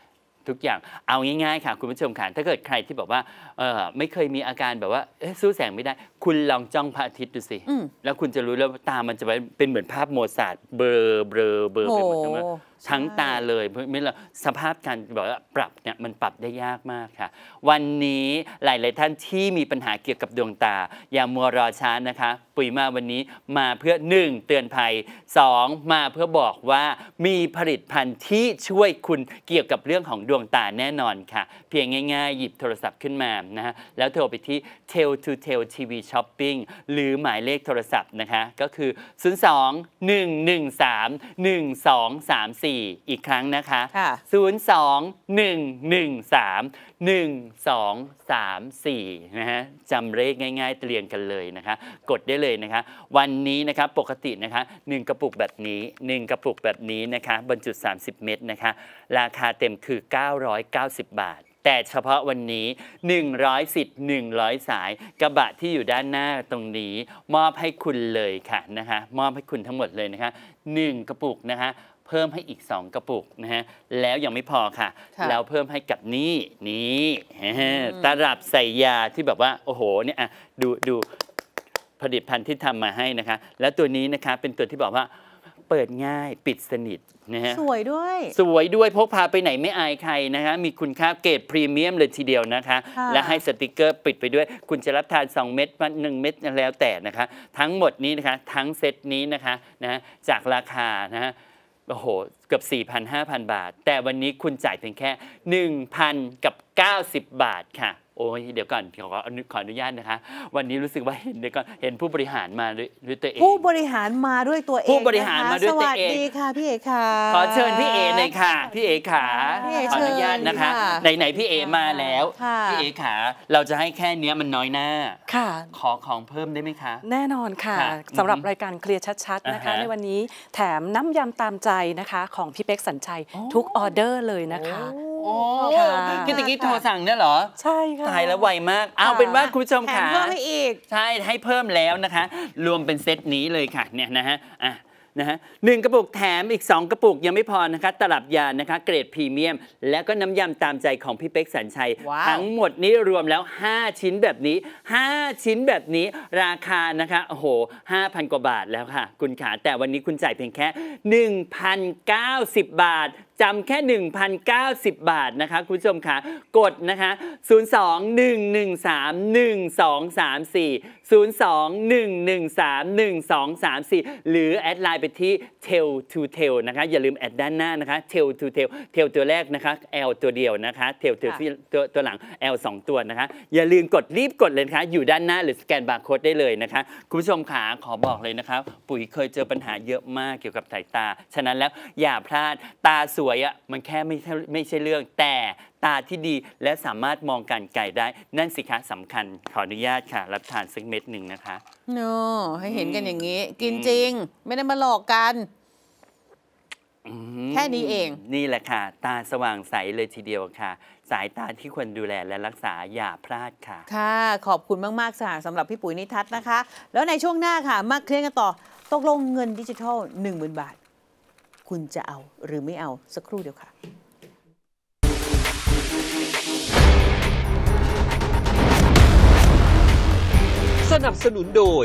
ทุกอย่างเอาง่าย ๆ ค่ะคุณผู้ชมค่ะถ้าเกิดใครที่บอกว่าเออไม่เคยมีอาการแบบว่าสู้แสงไม่ได้ คุณลองจ้องพระอาทิตย์ดูสิ แล้วคุณจะรู้แล้วตามันจะเป็นเหมือนภาพโมซาร์ทเบลอเบลอเบลอไปหมดใช่ไหมทั้งตาเลยเพราะไม่เราสภาพการบอกว่าปรับเนี่ยมันปรับได้ยากมากค่ะ วันนี้หลาย ๆท่านที่มีปัญหาเกี่ยวกับดวงตา อย่ามัวรอช้านะคะ ปุ๋ยมาวันนี้มาเพื่อ 1 เตือนภัย 2 มาเพื่อบอกว่ามีผลิตภัณฑ์ที่ช่วยคุณเกี่ยวกับเรื่องของดวงตาแน่นอนค่ะ เพียงง่ายๆหยิบโทรศัพท์ขึ้นมานะฮะแล้วโทรไปที่ Tail to Tail TV Shopping หรือหมายเลขโทรศัพท์นะคะก็คือ 02 113 1234 4อีกครั้งนะคะ่ะ0 2 1 1 3 1 2 3 4นะฮะจำเลขง่าย ๆเตรียงกันเลยนะคะ กดได้เลยนะคะ วันนี้นะคะปกตินะคะ 1 กระปุกแบบนี้ 1 กระปุกแบบนี้นะคะ บรรจุ30 เม็ดนะคะ ราคาเต็มคือ 990 บาท แต่เฉพาะวันนี้100สิทธิ์100 สายกระบะที่อยู่ด้านหน้าตรงนี้ มอบให้คุณเลยค่ะนะคะมอบให้คุณทั้งหมดเลยนะคะ 1 กระปุกนะคะเพิ่มให้อีก 2กระปุกนะฮะแล้วยังไม่พอค่ะ แล้วเพิ่มให้กับนี่นี่ตลับใส่ยาที่แบบว่าโอ้โหเนี่ยอ่ะดูดูผลิตภัณฑ์ที่ทำมาให้นะคะ แล้วตัวนี้นะคะเป็นตัวที่บอกว่าเปิดง่ายปิดสนิทนะฮะสวยด้วย สวยด้วยพกพาไปไหนไม่อายใครนะคะ มีคุณค่าเกรดพรีเมียมเลยทีเดียวนะคะะและให้สติกเกอร์ปิดไปด้วย คุณจะรับทาน 2 เม็ดวันหนึ่งเม็ดแล้วแต่นะคะ ทั้งหมดนี้นะคะ ทั้งเซตนี้นะคะนะจากราคานะะโอ้โหเกือบ4,000 5,000 บาท แต่วันนี้คุณจ่ายเพียงแค่ 1,000 กับ90บาทค่ะโอ้ย เดี๋ยวก่อนขอขออนุญาตนะคะ วันนี้รู้สึกว่าเห็นเดี๋ยวก่อนเห็นผู้บริหารมาด้วยด้วยตัวเองผู้บริหารมาด้วยตัวเองผู้บริหารมาด้วยตัวเองสวัสดีค่ะพี่เอกค่ะ ขอเชิญพี่เอกเลยค่ะพี่เอกขาขออนุญาตนะคะไหนไหนพี่เอกมาแล้วพี่เอกขาเราจะให้แค่เนี้ยมันน้อยหน้าค่ะ ขอของเพิ่มได้ไหมคะแน่นอนค่ะสำหรับรายการเคลียร์ชัด ๆนะคะ ในวันนี้แถมน้ำยำตามใจนะคะของพี่เป๊กสัญชัยทุกออเดอร์เลยนะคะโอ้ค่ะคือตะกี้โทรสั่งเนี่ยเหรอ ใช่ค่ะตายแล้วไวมาก เอาเป็นว่าคุณผู้ชมค่ะเพิ่มให้อีก ใช่ ให้เพิ่มแล้วนะคะ รวมเป็นเซตนี้เลยค่ะ เนี่ยนะฮะ อ่ะนะฮะหกระปุกแถมอีก 2 กระปุกยังไม่พอนะคะ ตลับยานะคะ เกรดพรีเมียม และก็น้ำยำตามใจของพี่เป๊กสันชัย wow. ทั้งหมดนี้รวมแล้ว 5 ชิ้นแบบนี้ 5 ชิ้นแบบนี้ราคานะคะโอ้โห5,000 กว่าบาทแล้วค่ะคุณขาแต่วันนี้คุณจ่ายเพียงแค่ 1,090 บาทจำแค่ 1,090 บาทนะคะคุณผู้ชมค่ะกดนะคะ02 113 1234 02-113-1234 หรือ แอดไลน์ไปที่ tail to tail นะคะ อย่าลืมแอดด้านหน้านะคะ tail to tail tail ตัวแรกนะคะ L ตัวเดียวนะคะ tail ตัวที่ตัวตัวหลัง L 2ตัวนะคะ อย่าลืมกดรีบกดเลยนะคะอยู่ด้านหน้าหรือสแกนบาร์โค้ดได้เลยนะคะคุณผู้ชมขาขอบอกเลยนะคะปุ๋ยเคยเจอปัญหาเยอะมากเกี่ยวกับสายตา ฉะนั้นแล้วอย่าพลาดตาสวยอะมันแค่ไม่่ไม่ใช่เรื่องแต่ตาที่ดีและสามารถมองการไก่ได้นั่นสิคะสำคัญ ขออนุญาตค่ะ รับทานสักเม็ดหนึ่งนะคะเนให้เห็นกันอย่างนี้ กินจริง ไม่ได้มาหลอกกัน แค่นี้เอง นี่แหละค่ะ ตาสว่างใสเลยทีเดียวค่ะ สายตาที่ควรดูแลและรักษาอย่าพลาดค่ะ ค่ะขอบคุณมากๆค่ะสำหรับพี่ปุ๋ยนิทัศน์นะคะ แล้วในช่วงหน้าค่ะ มาเคลียร์กันต่อ ตกลงเงินดิจิทัล1 0,000บาท คุณจะเอาหรือไม่เอาสักครู่เดียวค่ะสนับสนุนโดย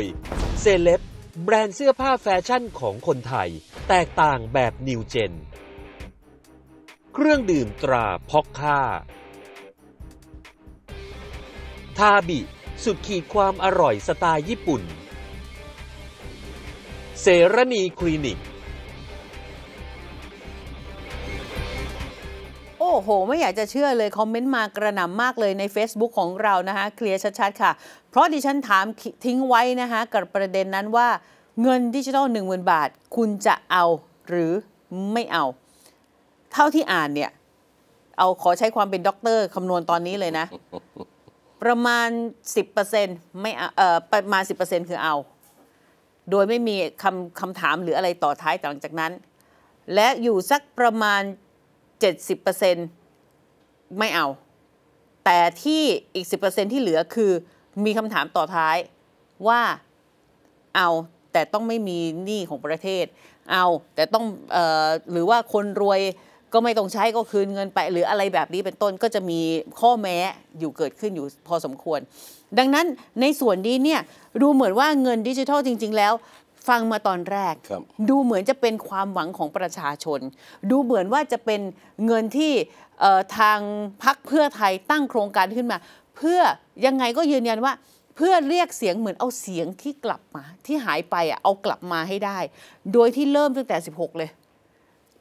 เซเลบแบรนด์เสื้อผ้าแฟชั่นของคนไทย แตกต่างแบบนิวเจน เครื่องดื่มตราพอกค่า ทาบิ สุดขีดความอร่อยสไตล์ญี่ปุ่น เซรณีคลินิกอ้โห ไม่อยากจะเชื่อเลย คอมเมนต์มากระหน่ำมากเลยใน Facebook ของเรานะคะเคลียร์ชัดๆค่ะ เพราะดิฉันถามทิ้งไว้นะคะกับประเด็นนั้นว่า เงินดิจิทัล1 0,000 บาท คุณจะเอาหรือไม่เอา เท่าที่อ่านเนี่ย เอาขอใช้ความเป็นด็อกเตอร์คำนวณตอนนี้เลยนะ ประมาณ10%ไม่เอ่อประมาณ 10%คือเอา โดยไม่มีคำคำถามหรืออะไรต่อท้ายหลังจากนั้น และอยู่สักประมาณ70%ไม่เอา แต่ที่อีก 10%ที่เหลือคือมีคำถามต่อท้ายว่าเอาแต่ต้องไม่มีหนี้ของประเทศเอาแต่ต้องออหรือว่าคนรวยก็ไม่ต้องใช้ก็คืนเงินไป หรืออะไรแบบนี้เป็นต้นก็จะมีข้อแม้อยู่เกิดขึ้นอยู่พอสมควร ดังนั้นในส่วนนี้เนี่ยดูเหมือนว่าเงินดิจิทัลจริง ๆ แล้วฟังมาตอนแรกรดูเหมือนจะเป็นความหวังของประชาชน ดูเหมือนว่าจะเป็นเงินที่ทางพักเพื่อไทยตั้งโครงการขึ้นมา เพื่อยังไงก็ยืนยันว่าเพื่อเรียกเสียงเหมือนเอาเสียงที่กลับมา ที่หายไปอ่ะเอากลับมาให้ได้ โดยที่เริ่มตั้งแต่16 เลย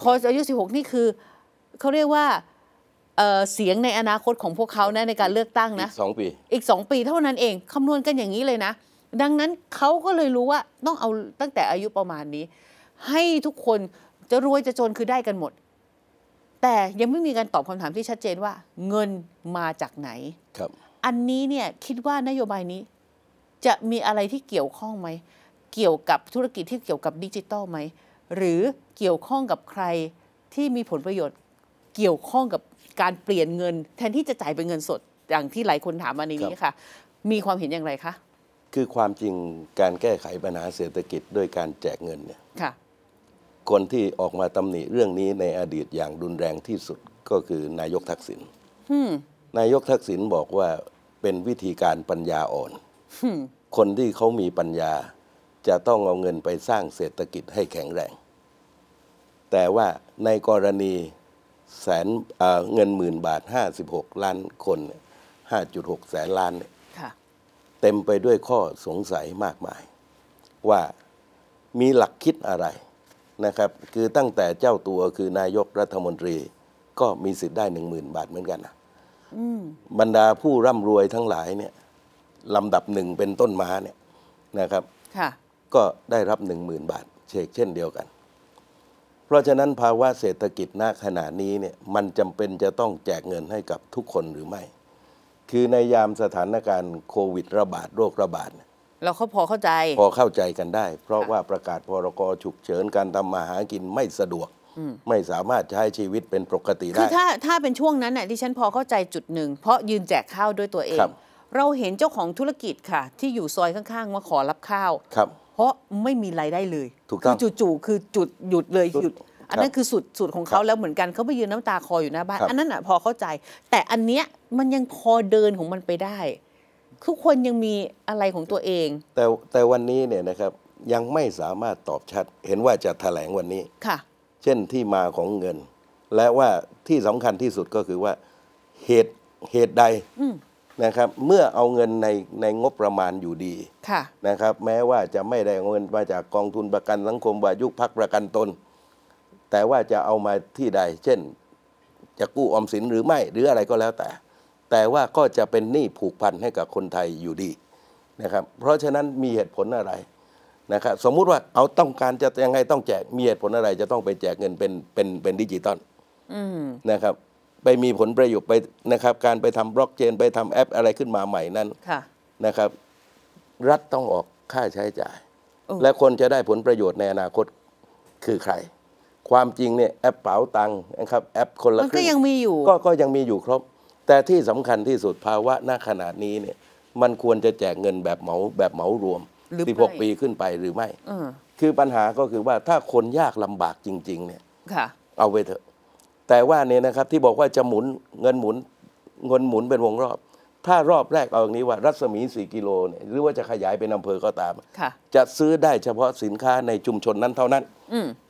พออายุ 16 นี่คือเขาเรียกว่าเสียงในอนาคตของพวกเขานะในการเลือกตั้งนะอีกสองปีอีกสองปีเท่านั้นเองคำนวณกันอย่างนี้เลยนะดังนั้นเขาก็เลยรู้ว่าต้องเอาตั้งแต่อายุประมาณนี้ ให้ทุกคนจะรวยจะจนคือได้กันหมด แต่ยังไม่มีการตอบคำถามที่ชัดเจนว่า เงินมาจากไหนครับ อันนี้เนี่ยคิดว่านโยบายนี้จะมีอะไรที่เกี่ยวข้องไหม เกี่ยวกับธุรกิจที่เกี่ยวกับดิจิตอลไหม หรือเกี่ยวข้องกับใครที่มีผลประโยชน์ เกี่ยวข้องกับการเปลี่ยนเงิน แทนที่จะจ่ายเป็นเงินสดอย่างที่หลายคนถามมาในนี้ค่ะ มีความเห็นอย่างไรคะคือความจริงการแก้ไขปัญหาเศรษฐกิจด้วยการแจกเงินเนี่ยคคนที่ออกมาตำหนิเรื่องนี้ในอดีตอย่างรุนแรงที่สุดก็คือนายกทักษิณนายกทักษิณบอกว่าเป็นวิธีการปัญญาอ่อน คนที่เขามีปัญญาจะต้องเอาเงินไปสร้างเศรษฐกิจให้แข็งแรง แต่ว่าในกรณีแสนเเงินหมื่นบาท 56 ล้านคน 5.6 แสนล้านเนี่ยเต็มไปด้วยข้อสงสัยมากมายว่ามีหลักคิดอะไรนะครับคือตั้งแต่เจ้าตัวคือนายกรัฐมนตรีก็มีสิทธิ์ได้หนึ่งหมื่นบาทเหมือนกันนะบรรดาผู้ร่ำรวยทั้งหลายเนี่ยลำดับหนึ่งเป็นต้นมาเนี่ยนะครับก็ได้รับหนึ่งหมื่นบาทเชกเช่นเดียวกัน เพราะฉะนั้นภาวะเศรษฐกิจณขณะนี้เนี่ยมันจำเป็นจะต้องแจกเงินให้กับทุกคนหรือไม่คือในยามสถานการณ์โควิดระบาดโรคระบาดเราเขาพอเข้าใจ พอเข้าใจกันได้ เพราะว่าประกาศพรกฉุกเฉินการทำมาหากินไม่สะดวกไม่สามารถใช้ชีวิตเป็นปกติได้คือถ้าถ้าเป็นช่วงนั้นน่ะที่ฉันพอเข้าใจจุดหนึ่งเพราะยืนแจกข้าวด้วยตัวเอง เราเห็นเจ้าของธุรกิจค่ะ ที่อยู่ซอยข้าง ๆ มาขอรับข้าวครับ เพราะไม่มีรายได้เลยถูกต้องจู่ๆคือจุดหยุดเลยหยุดอันนั้นคือสุดสุดของเขาแล้วเหมือนกันเขาไปยืนน้ำตาคออยู่หน้าบ้าน อันนั้นอ่ะพอเข้าใจ แต่อันเนี้ยมันยังพอเดินของมันไปได้ทุกคนยังมีอะไรของตัวเอง แต่แต่วันนี้เนี่ยนะครับยังไม่สามารถตอบชัด เห็นว่าจะถแถลงวันนี้ค่ะเช่นที่มาของเงิน และว่าที่สำคัญที่สุดก็คือว่าเหตุเหตุใดนะครับ เมื่อเอาเงินในในงบประมาณอยู่ดีะนะครับ แม้ว่าจะไม่ได้เงินมาจากกองทุนประกันสังคมวายุพักประกันตนแต่ว่าจะเอามาที่ใด เช่น จะกู้ออมสินหรือไม่ หรืออะไรก็แล้วแต่ แต่ว่าก็จะเป็นหนี้ผูกพันให้กับคนไทยอยู่ดีนะครับ เพราะฉะนั้นมีเหตุผลอะไรนะครับ สมมุติว่าเอาต้องการจะยังไงต้องแจก มีเหตุผลอะไร จะต้องไปแจกเงินเป็นเป็นเป็นดิจิตอลนะครับ ไปมีผลประโยชน์ไปนะครับ การไปทำบล็อกเชนไปทำแอปอะไรขึ้นมาใหม่นั้นนะครับ รัฐต้องออกค่าใช้จ่าย และคนจะได้ผลประโยชน์ในอนาคตคือใครความจริงเนี่ยแอปเป๋าตังค์นะครับแอปคนละรึ่คก็รึ่ยังมีอยู่ก็ก็ยังมีอยู่ครบแต่ที่สำคัญที่สุดภาวะหน้าขนาดนี้เนี่ย มันควรจะแจกเงินแบบเหมาแบบเหมารวมสี่หกปีขึ้นไปหรือไม่อคือปัญหาก็คือว่าถ้าคนยากลำบากจริงๆ เนี่ยเอาไปเถอะแต่ว่าเนี่ยนะครับที่บอกว่าจะหมุนเงินหมุนเงินหมุนเป็นวงรอบถ้ารอบแรกเอาอย่างนี้ว่า รัศมี 4 กิโลเนี่ยหรือว่าจะขยายเป็นอำเภอก็ตามะจะซื้อได้เฉพาะสินค้าในชุมชนนั้นเท่านั้น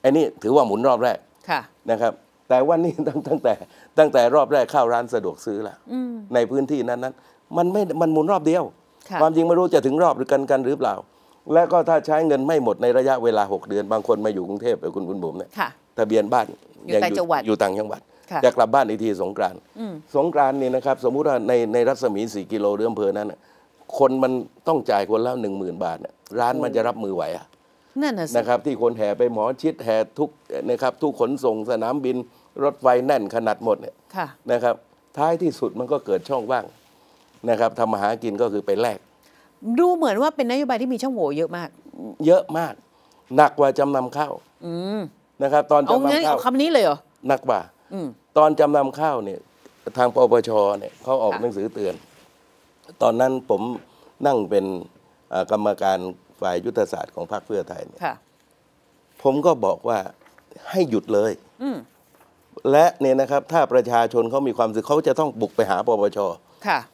อันนี้ถือว่าหมุนรอบแรกค่ะนะครับ แต่ว่านี่ตั้งตั้งแต่ตั้งแต่รอบแรกเข้าร้านสะดวกซื้อละอในพื้นที่นั้นนั้นมันไม่มันหมุนรอบเดียวคความจริงไม่รู้จะถึงรอบหรือกันกันหรือเปล่า และก็ถ้าใช้เงินไม่หมดในระยะเวลา 6 เดือน บางคนมาอยู่กรุงเทพกับคุณบุญบุ๋มเนี่ยทะเบียนบ้านอยู่ต่างจังหวัดอยู่ต่างจังหวัดจะกลับบ้านอีกทีสงกรานสงกรานนี่นะครับ สมมุติว่าในในรัศมี่กิโลเรือองเพอนั้น คนมันต้องจ่ายคนละหนึ่งหมื่นบาทร้านมันจะรับมือไหวอะนั่นนะครับ ที่คนแห่ไปหมอชิดแห่ทุกนะครับ ทุกขนส่งสนามบินรถไฟแน่นขนาดหมดเนี่ยนะครับ ท้ายที่สุดมันก็เกิดช่องว่างนะครับทำมาหากินก็คือไปแลกดูเหมือนว่าเป็นนโยบายที่มีช่องโหว่เยอะมากเยอะมาก หนักกว่าจำนำข้าวนะครับ ตอนจำนำข้าวเอาคำนี้เลยเหรอหนักกว่าตอนจำนำข้าวเนี่ย ทางปปชเนี่ยเขาออกหนังสือเตือน ตอนนั้นผมนั่งเป็นกรรมการฝ่ายยุทธศาสตร์ของพรรคเพื่อไทยเนี่ยผมก็บอกว่าให้หยุดเลย และเนี่ยนะครับถ้าประชาชนเขามีความสึกเขาจะต้องบุกไปหาปปช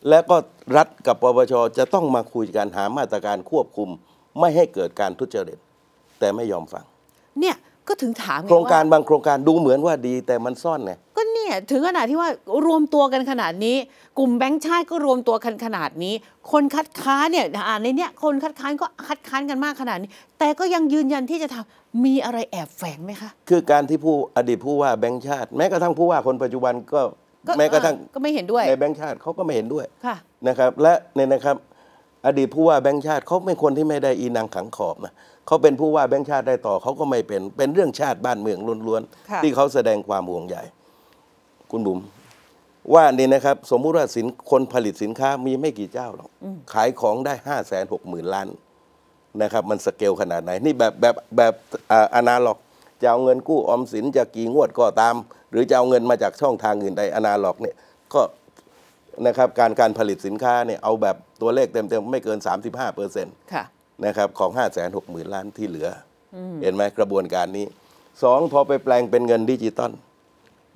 และก็รัฐกับปปชจะต้องมาคุยกันหามาตรการควบคุมไม่ให้เกิดการทุจริตแต่ไม่ยอมฟัง เนี่ยก็ถึงถามโครงการบางโครงการดูเหมือนว่าดีแต่มันซ่อนไงก็เนี่ยถึงขนาดที่ว่ารวมตัวกันขนาดนี้ กลุ่มแบงค์ชาติก็รวมตัวกันขนาดนี้ คนคัดค้านเนี่ยอ่านในเนี้ยคนคัดค้านก็คัดค้านกันมากขนาดนี้แต่ก็ยังยืนยันที่จะทำมีอะไรแอบแฝงไหมคะ คือการที่ผู้อดีตผู้ว่าแบงค์ชาติ แม้กระทั่งผู้ว่าคนปัจจุบันก็แม้กระทั่งก็ไม่เห็นด้วยในแบงค์ชาติเขาก็ไม่เห็นด้วยนะครับ และเนี่ยนะครับอดีตผู้ว่าแบงค์ชาติเขาเป็นคนที่ไม่ได้อีนังขังขอบนะเขาเป็นผู้ว่าแบงค์ชาติได้ต่อเขาก็ไม่เป็นเป็นเรื่องชาติบ้านเมืองล้วนๆที่เขาแสดงความห่วงใยคุณบุ๋มว่านี่นะครับ สมมุติว่าสินคนผลิตสินค้ามีไม่กี่เจ้าหรอกขายของได้ห้าแสนหกหมื่นล้านนะครับ มันสเกลขนาดไหน นี่แบบแบบแบบอนาล็อกจะเอาเงินกู้ออมสินจะกี่งวดก็ตาม หรือจะเอาเงินมาจากช่องทางอื่นใดอนาล็อก เนี่ยก็นะครับการการผลิตสินค้าเนี่ยเอาแบบตัวเลขเต็มๆ ไม่เกิน 35เปอร์เซ็นต์นะครับของ5 6 0 0 0 0ล้านที่เหลือเห็นไหมกระบวนการนี้สองพอไปแปลงเป็นเงินดิจิตอล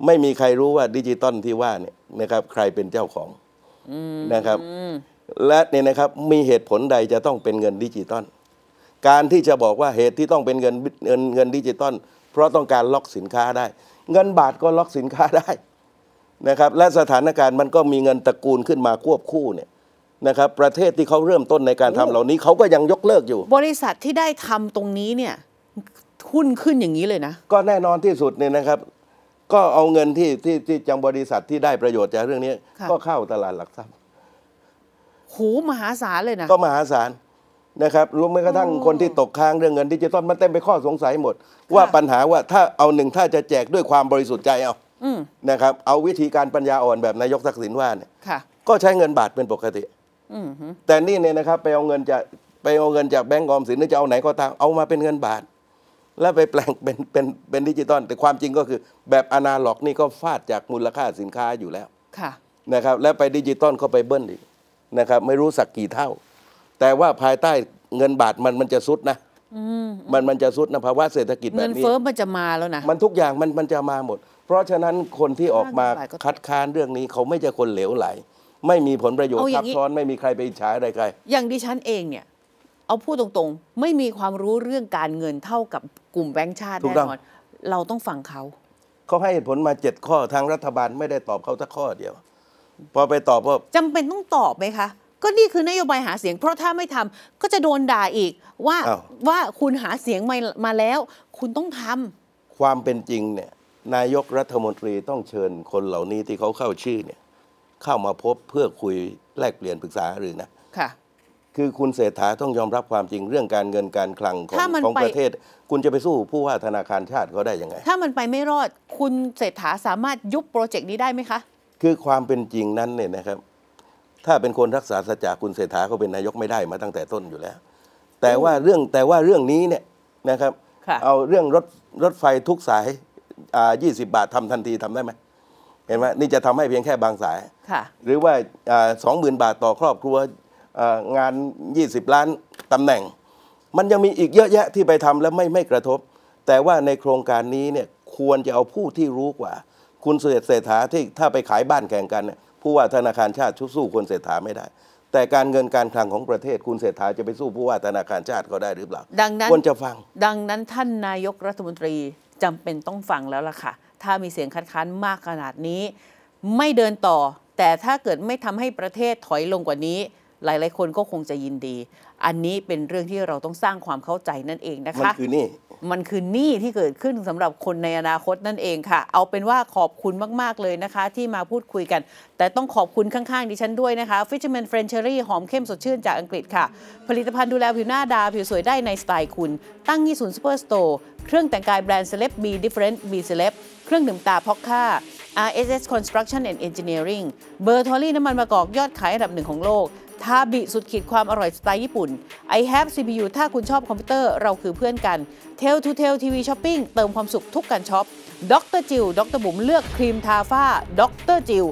ไม่มีใครรู้ว่าดิจิตอลที่ว่าเนี่ยนะครับใครเป็นเจ้าของนะครับ และเนี่ยนะครับมีเหตุผลใดจะต้องเป็นเงินดิจิตอลการที่จะบอกว่าเหตุที่ต้องเป็นเงินเงินเงินดิจิตอลเพราะต้องการล็อกสินค้าได้ เงินบาทก็ล็อกสินค้าได้นะครับและสถานการณ์มันก็มีเงินตระกูลขึ้นมาควบคู่เนี่ยนะครับประเทศที่เขาเริ่มต้นในการทำเหล่านี้เขาก็ยังยกเลิกอยู่ บริษัทที่ได้ทำตรงนี้เนี่ยหุ้นขึ้นอย่างนี้เลยนะ ก็แน่นอนที่สุดเนี่ยนะครับ ก็เอาเงิน ที่ที่ที่จังบริษัทที่ได้ประโยชน์จากเรื่องนี้ ก็เข้าตลาดหลักทรัพย์หูมหาศาลเลยนะ ก็มหาศาลนะครับรวมแม้กระทั่งคนที่ตกค้างเรื่องเงินดิจิตอลมันเต็มไปข้อสงสัยหมด ว่าปัญหาว่าถ้าเอาหนึ่งถ้าจะแจกด้วยความบริสุทธิ์ใจเอานะครับเอาวิธีการปัญญาอ่อนแบบนายกทักษิณว่าเนี่ยก็ใช้เงินบาทเป็นปกติแต่นี่เนี่ยนะครับไปเอาเงินจากไปเอาเงินจากแบงก์กอมสินหรือจะเอาไหนก็ตามเอามาเป็นเงินบาท แล้วไปแปลงเป็นเป็นเป็นดิจิตอลแต่ความจริงก็คือแบบอนาล็อกนี่ก็ฟาดจากมูลค่าสินค้าอยู่แล้วค่ะนะครับแล้วไปดิจิตอลก็ไปเบิ้ลอีกนะครับไม่รู้สักกี่เท่า แต่ว่าภายใต้เงินบาทมันมันจะซุดนะมันมันจะซุดนะภาวะเศรษฐกิจแบบนี้เงินเฟ้อมันจะมาแล้วนะมันทุกอย่างมันมันจะมาหมดเพราะฉะนั้นคนที่ออกมาคัดค้านเรื่องนี้เขาไม่ใช่คนเหลวไหล ไม่มีผลประโยชน์ซับซ้อนไม่มีใครไปฉาอะไรใครอย่างดิฉันเองเนี่ย เอาพูดตรงๆ ไม่มีความรู้เรื่องการเงินเท่ากับกลุ่มแบงค์ชาติแน่นอนเราต้องฟังเขาเขาให้เหตุผลมาเจ็ดข้อ ทางรัฐบาลไม่ได้ตอบเขาสักข้อเดียวพอไปตอบว่าจำเป็นต้องตอบไหมคะ ก็นี่คือนโยบายหาเสียงเพราะถ้าไม่ทำก็จะโดนด่าอีก ว่าว่าคุณหาเสียงมามาแล้ว คุณต้องทำ ความเป็นจริงเนี่ยนายกรัฐมนตรีต้องเชิญคนเหล่านี้ที่เขาเข้าชื่อเนี่ย เข้ามาพบเพื่อคุยแลกเปลี่ยนปรึกษาหรือนะค่ะคือคุณเศรษฐาต้องยอมรับความจริงเรื่องการเงินการคลังของของประเทศ คุณจะไปสู้ผู้ว่าธนาคารชาติเขาได้ยังไง ถ้ามันไปไม่รอดคุณเศรษฐาสามารถยุบโปรเจกต์นี้ได้ไหมคะคือความเป็นจริงนั้นเนี่ยนะครับ ถ้าเป็นคนรักษาสัจจะคุณเศรษฐาเขาเป็นนายกไม่ได้มาตั้งแต่ต้นอยู่แล้ว แต่ว่าเรื่องแต่ว่าเรื่องนี้เนี่ยนะครับเอาเรื่องรถรถไฟทุกสายยี่สิบาททำทันทีทำได้ไหมเห็นไหมนี่จะทำให้เพียงแค่บางสาย หรือว่าสองหมื่นบาทต่อครอบครัวงาน 20 ล้านตำแหน่ง มันยังมีอีกเยอะแยะที่ไปทำแล้วไม่ไม่กระทบ แต่ว่าในโครงการนี้เนี่ยควรจะเอาผู้ที่รู้กว่า คุณเสด็จเศรษฐาที่ถ้าไปขายบ้านแข่งกันผู้ว่าธนาคารชาติชุบสู้คนเศรษฐาไม่ได้ แต่การเงินการคลังของประเทศคุณเศรษฐาจะไปสู้ผู้ว่าธนาคารชาติเขาได้หรือเปล่า ดังนั้นควรจะฟัง ดังนั้นท่านนายกรัฐมนตรีจำเป็นต้องฟังแล้วล่ะค่ะ ถ้ามีเสียงคัดค้านมากขนาดนี้ไม่เดินต่อ แต่ถ้าเกิดไม่ทำให้ประเทศถอยลงกว่านี้ หลายๆ คนก็คงจะยินดี อันนี้เป็นเรื่องที่เราต้องสร้างความเข้าใจนั่นเองนะคะ มันคือนี่ มันคือนี่ที่เกิดขึ้นสำหรับคนในอนาคตนั่นเองค่ะ เอาเป็นว่าขอบคุณมากๆ เลยนะคะ ที่มาพูดคุยกัน แต่ต้องขอบคุณข้างๆ ดิฉันด้วยนะคะ Fisherman f r e n c h e r y หอมเข้มสดชื่นจากอังกฤษค่ะ ผลิตภัณฑ์ดูแลผิวหน้าดาผิวสวยได้ในสไตล์คุณ ตั้งที่ศูนย์ซูเปอร์สโตร์เครื่องแต่งกายแบรนด์เซเล b B Different B Celeb เครื่องดื่มตาพ็อกค่า RSS Construction and Engineering เบอร์ทอรี่น้ำมันมะกอกยอดขายอันดับหนึ่งของโลก ทาบิสุดขีดความอร่อยสไตล์ญี่ปุ่น I have CPU ถ้าคุณชอบคอมพิวเตอร์เราคือเพื่อนกัน Tell to Tell TV Shopping เติมความสุขทุกการช็อปดรจิวดรบุ๋มเลือกครีมทาฝ้าดรจิว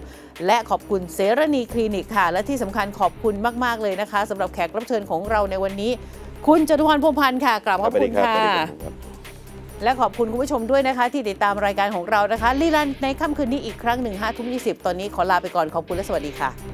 และขอบคุณเซรนีคลินิกค่ะ และที่สำคัญขอบคุณมากๆเลยนะคะสำหรับแขกรับเชิญของเราในวันนี้ คุณจตุพรพงพันธ์ค่ะกลาบขอบคุณค่ะและขอบคุณคุณผู้ชมด้วยนะคะ ที่ติดตามรายการของเรานะคะลีลันในค่ำคืนนี้อีกครั้งหนึ่งห้าทุ่มยีตอนนี้ขอลาไปก่อน ขอบคุณและสวัสดีค่ะ